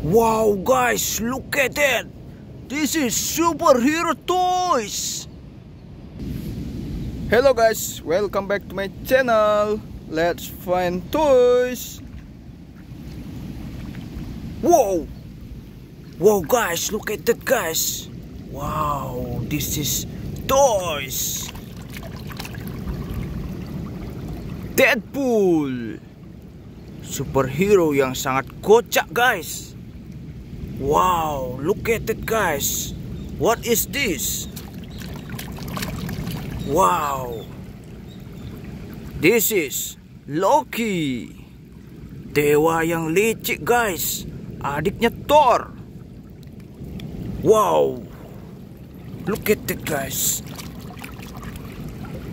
Wow guys, look at that. This is superhero toys. Hello guys, welcome back to my channel. Let's find toys. Wow. Wow guys, look at that guys. Wow, this is toys. Deadpool. Superhero yang sangat kocak guys. Wow, look at it guys. What is this? Wow. This is Loki. Dewa yang licik guys. Adiknya Thor. Wow. Look at it guys.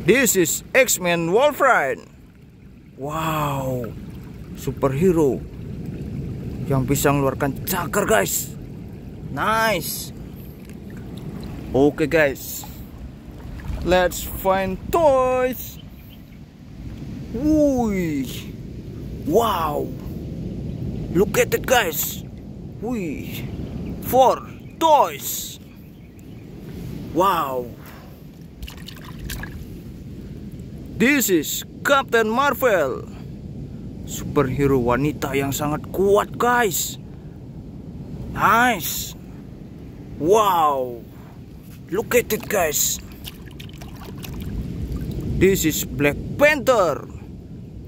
This is X-Men Wolverine. Wow. Superhero yang bisa mengeluarkan cakar guys nice oke okay, guys let's find toys Wuih. wow look at it guys Wuih. four toys wow this is Captain Marvel superhero wanita yang sangat kuat guys nice wow look at it guys this is Black Panther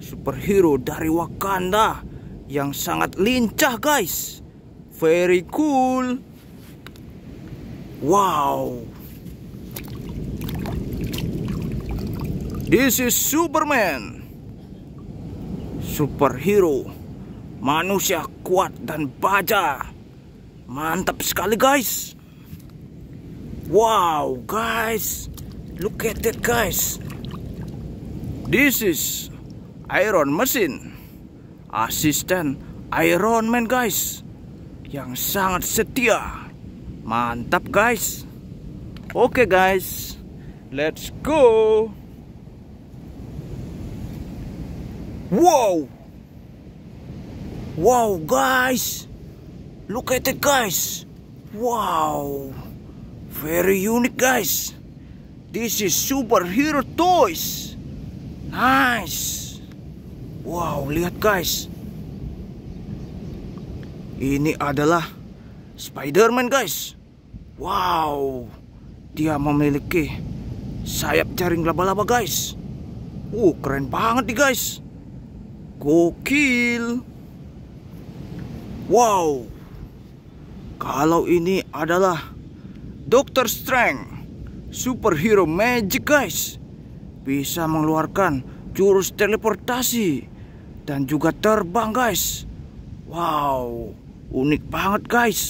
superhero dari Wakanda yang sangat lincah guys very cool wow this is Superman superhero, manusia kuat dan baja. Mantap sekali guys. Wow guys, look at that guys. This is Iron Machine, asisten Iron Man guys, yang sangat setia. Mantap guys. Oke okay, guys, let's go. Wow. Wow, guys. Look at it, guys. Wow. Very unique, guys. This is superhero toys. Nice. Wow, lihat guys. Ini adalah Spiderman guys. Wow. Dia memiliki sayap jaring laba-laba, guys. Uh, keren banget nih, guys. Gokil. Wow. Kalau ini adalah Doctor Strange, Superhero magic guys. Bisa mengeluarkan jurus teleportasi. Dan juga terbang guys. Wow. Unik banget guys.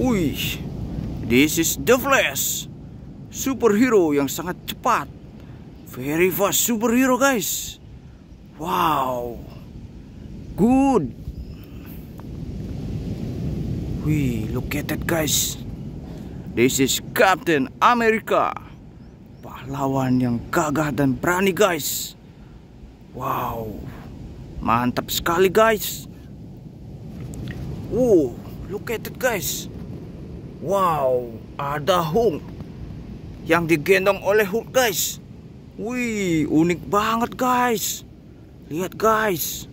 Wih. This is The Flash. Superhero yang sangat cepat. Very fast superhero guys. Wow. Good. We look at that guys. This is Captain America. Pahlawan yang gagah dan berani guys. Wow. Mantap sekali guys. Wow, look at that guys. Wow, ada Hulk yang digendong oleh Hulk guys. Wih, unik banget guys. Lihat guys.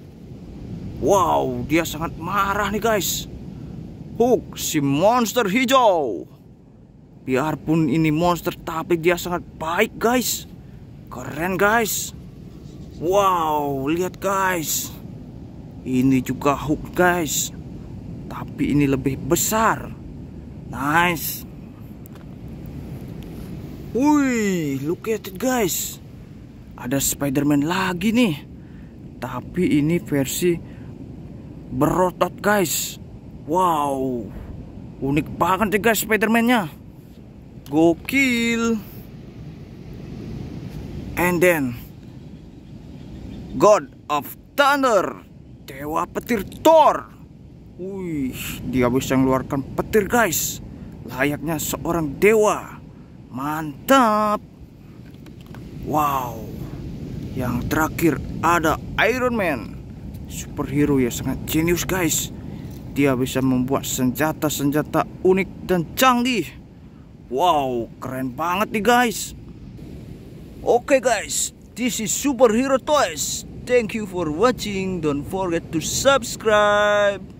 Wow, dia sangat marah nih guys. Hook si monster hijau. Biarpun ini monster tapi dia sangat baik guys. Keren guys. Wow, lihat guys. Ini juga hook guys. Tapi ini lebih besar. Nice. Wih, look at it guys. Ada Spiderman lagi nih tapi ini versi berotot guys wow unik banget sih, guys Spiderman-nya gokil and then God of Thunder Dewa Petir Thor Wih, dia bisa mengeluarkan petir guys Layaknya seorang dewa Mantap Wow yang terakhir ada Iron Man superhero yang sangat jenius guys dia bisa membuat senjata-senjata unik dan canggih wow keren banget nih guys oke okay guys this is superhero toys thank you for watching don't forget to subscribe